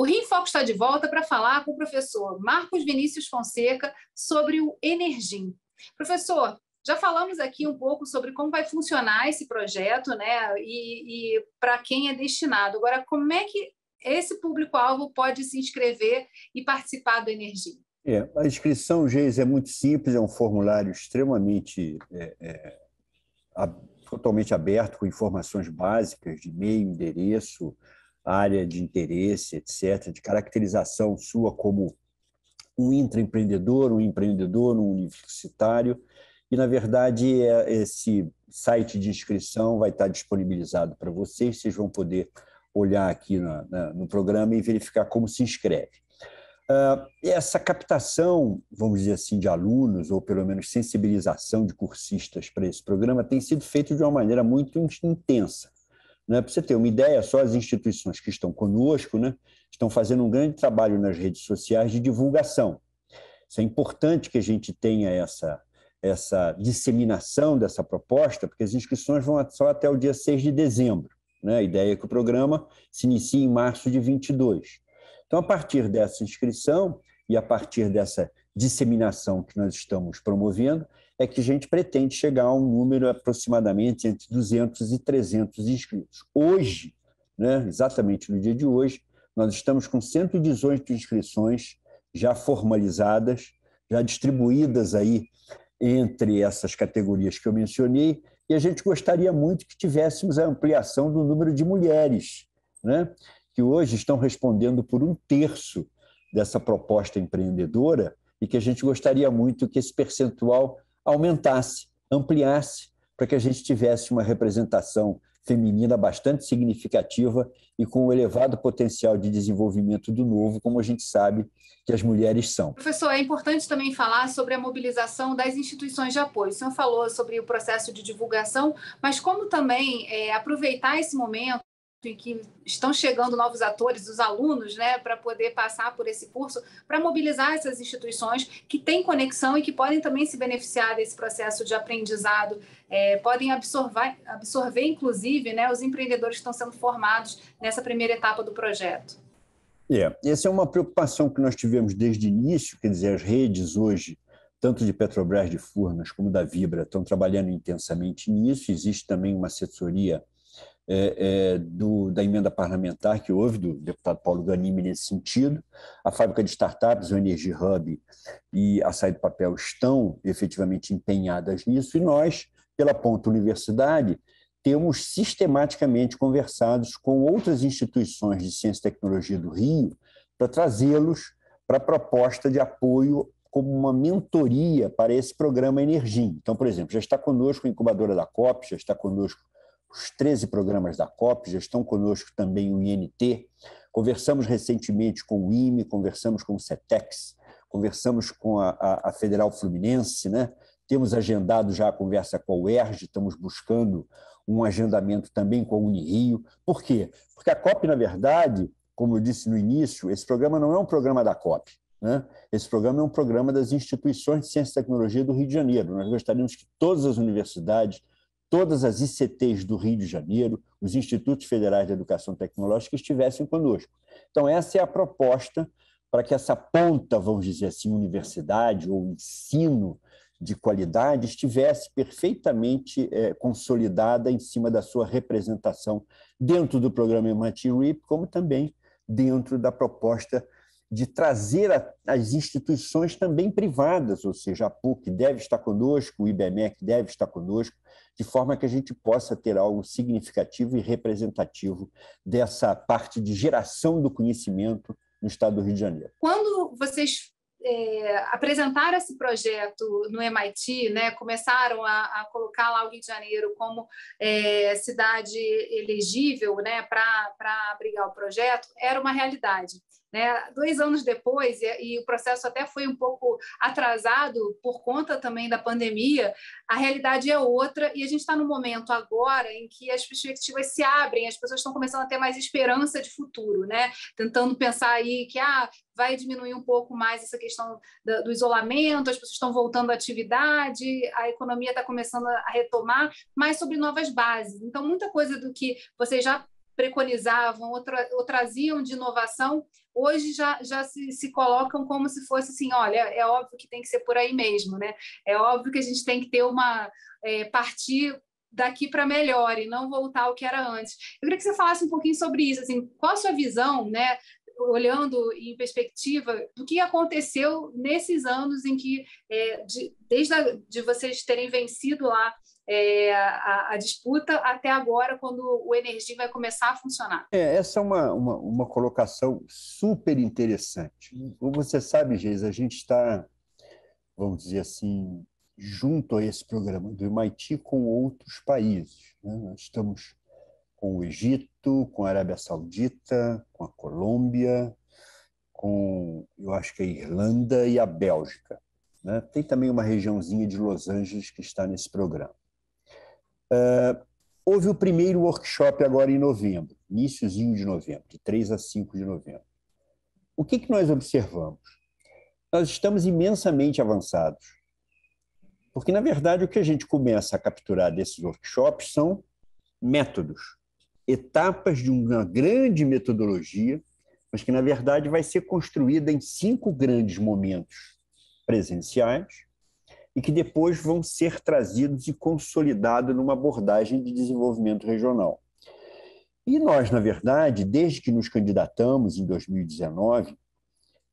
O Rio está de volta para falar com o professor Marcos Vinícius Fonseca sobre o Energim. Professor, já falamos aqui um pouco sobre como vai funcionar esse projeto, né? E, e para quem é destinado. Agora, como é que esse público-alvo pode se inscrever e participar do Energim? É, a inscrição, Geis, é muito simples, é um formulário extremamente é, é, a, totalmente aberto, com informações básicas de e-mail, endereço, área de interesse, etc., de caracterização sua como um intraempreendedor, um empreendedor, um universitário. E, na verdade, é, esse site de inscrição vai estar disponibilizado para vocês. Vocês vão poder olhar aqui na, na, no programa e verificar como se inscreve. Uh, essa captação, vamos dizer assim, de alunos, ou pelo menos sensibilização de cursistas para esse programa, tem sido feita de uma maneira muito intensa. Né? Para você ter uma ideia, só as instituições que estão conosco né, estão fazendo um grande trabalho nas redes sociais de divulgação. Isso é importante que a gente tenha essa, essa disseminação dessa proposta, porque as inscrições vão só até o dia 6 de dezembro. Né? A ideia é que o programa se inicie em março de 22. Então, a partir dessa inscrição e a partir dessa disseminação que nós estamos promovendo, é que a gente pretende chegar a um número aproximadamente entre 200 e 300 inscritos. Hoje, né, exatamente no dia de hoje, nós estamos com 118 inscrições já formalizadas, já distribuídas aí entre essas categorias que eu mencionei, e a gente gostaria muito que tivéssemos a ampliação do número de mulheres, né, que hoje estão respondendo por um terço dessa proposta empreendedora, e que a gente gostaria muito que esse percentual aumentasse, ampliasse, para que a gente tivesse uma representação feminina bastante significativa e com um elevado potencial de desenvolvimento do novo, como a gente sabe que as mulheres são. Professor, é importante também falar sobre a mobilização das instituições de apoio. O senhor falou sobre o processo de divulgação, mas como também é, aproveitar esse momento em que estão chegando novos atores, os alunos, né, para poder passar por esse curso, para mobilizar essas instituições que têm conexão e que podem também se beneficiar desse processo de aprendizado, é, podem absorver, absorver inclusive, né, os empreendedores que estão sendo formados nessa primeira etapa do projeto. É, essa é uma preocupação que nós tivemos desde o início, quer dizer, as redes hoje, tanto de Petrobras de Furnas como da Vibra, estão trabalhando intensamente nisso, existe também uma assessoria é, é, do, da emenda parlamentar que houve do deputado Paulo Ganimi nesse sentido. A fábrica de startups, o Energy Hub e a Saída do Papel estão efetivamente empenhadas nisso e nós, pela Ponta Universidade, temos sistematicamente conversados com outras instituições de ciência e tecnologia do Rio para trazê-los para a proposta de apoio como uma mentoria para esse programa Energim. Então, por exemplo, já está conosco a incubadora da COP, já está conosco os 13 programas da COP, já estão conosco também o INT. Conversamos recentemente com o IME, conversamos com o CETEX, conversamos com a, a, a Federal Fluminense, né? temos agendado já a conversa com a UERJ, estamos buscando um agendamento também com a Unirio. Por quê? Porque a COP, na verdade, como eu disse no início, esse programa não é um programa da COP. Né? Esse programa é um programa das instituições de ciência e tecnologia do Rio de Janeiro. Nós gostaríamos que todas as universidades todas as ICTs do Rio de Janeiro, os Institutos Federais de Educação Tecnológica estivessem conosco. Então, essa é a proposta para que essa ponta, vamos dizer assim, universidade ou ensino de qualidade estivesse perfeitamente é, consolidada em cima da sua representação dentro do programa Emantin RIP, como também dentro da proposta de trazer a, as instituições também privadas, ou seja, a PUC deve estar conosco, o IBMEC deve estar conosco, de forma que a gente possa ter algo significativo e representativo dessa parte de geração do conhecimento no estado do Rio de Janeiro. Quando vocês é, apresentaram esse projeto no MIT, né, começaram a, a, colocar lá o Rio de Janeiro como é, cidade elegível né, para abrigar o projeto, era uma realidade. Né? Dois anos depois, e, e, o processo até foi um pouco atrasado por conta também da pandemia, a realidade é outra e a gente está no momento agora em que as perspectivas se abrem, as pessoas estão começando a ter mais esperança de futuro, né? tentando pensar aí que ah, vai diminuir um pouco mais essa questão do, do isolamento, as pessoas estão voltando à atividade, a economia está começando a retomar, mas sobre novas bases. Então, muita coisa do que você já preconizavam ou, tra ou traziam de inovação, hoje já, já se, se, colocam como se fosse assim, olha, é óbvio que tem que ser por aí mesmo, né? É óbvio que a gente tem que ter uma é, partir daqui para melhor e não voltar ao que era antes. Eu queria que você falasse um pouquinho sobre isso, assim, qual a sua visão, né, olhando em perspectiva do que aconteceu nesses anos em que, é, de, desde a, de vocês terem vencido lá é, a, a, disputa até agora, quando o Energia vai começar a funcionar? É, essa é uma, uma, uma colocação super interessante. Como você sabe, Geis, a gente está, vamos dizer assim, junto a esse programa do MIT com outros países. Né? Nós estamos com o Egito, com a Arábia Saudita, com a Colômbia, com, eu acho que é a Irlanda e a Bélgica. Né? Tem também uma regiãozinha de Los Angeles que está nesse programa houve o primeiro workshop agora em novembro, iníciozinho de novembro, de 3 a 5 de novembro. O que, que nós observamos? Nós estamos imensamente avançados. Porque, na verdade, o que a gente começa a capturar desses workshops são métodos, etapas de uma grande metodologia, mas que, na verdade, vai ser construída em cinco grandes momentos presenciais, e que depois vão ser trazidos e consolidados numa abordagem de desenvolvimento regional. E nós, na verdade, desde que nos candidatamos em 2019,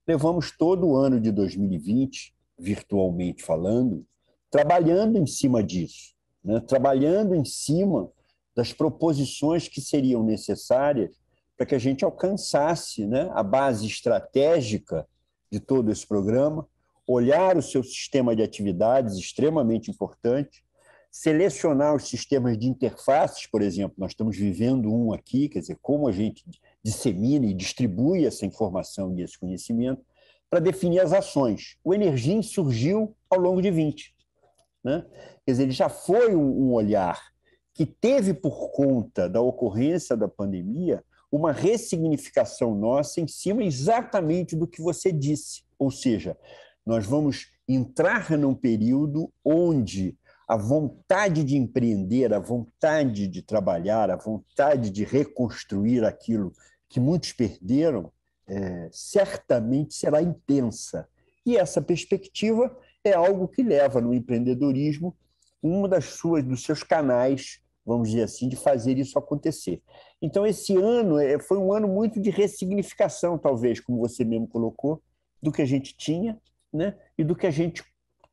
levamos todo o ano de 2020, virtualmente falando, trabalhando em cima disso, né? trabalhando em cima das proposições que seriam necessárias para que a gente alcançasse né, a base estratégica de todo esse programa, olhar o seu sistema de atividades, extremamente importante, selecionar os sistemas de interfaces, por exemplo, nós estamos vivendo um aqui, quer dizer, como a gente dissemina e distribui essa informação e esse conhecimento, para definir as ações. O Energim surgiu ao longo de 20. Né? Quer dizer, ele já foi um olhar que teve por conta da ocorrência da pandemia uma ressignificação nossa em cima exatamente do que você disse, ou seja, nós vamos entrar num período onde a vontade de empreender, a vontade de trabalhar, a vontade de reconstruir aquilo que muitos perderam, é, certamente será intensa. E essa perspectiva é algo que leva no empreendedorismo um das suas dos seus canais, vamos dizer assim, de fazer isso acontecer. Então esse ano é, foi um ano muito de ressignificação, talvez, como você mesmo colocou, do que a gente tinha né, e do que a gente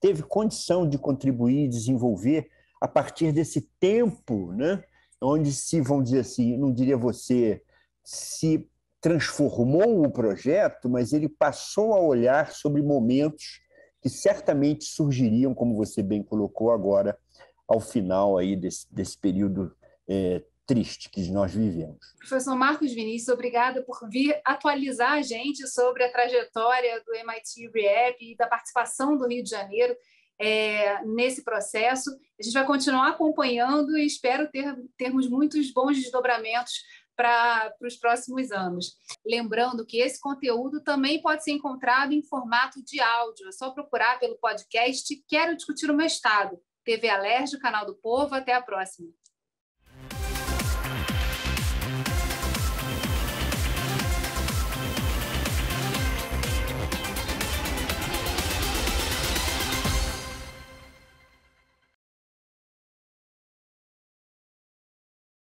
teve condição de contribuir e desenvolver a partir desse tempo, né, onde se, vamos dizer assim, não diria você, se transformou o projeto, mas ele passou a olhar sobre momentos que certamente surgiriam, como você bem colocou agora, ao final aí desse, desse período é, triste que nós vivemos. Professor Marcos Vinícius, obrigada por vir atualizar a gente sobre a trajetória do MIT React e da participação do Rio de Janeiro é, nesse processo. A gente vai continuar acompanhando e espero ter, termos muitos bons desdobramentos para os próximos anos. Lembrando que esse conteúdo também pode ser encontrado em formato de áudio. É só procurar pelo podcast Quero Discutir o Meu Estado. TV Alerj, Canal do Povo. Até a próxima.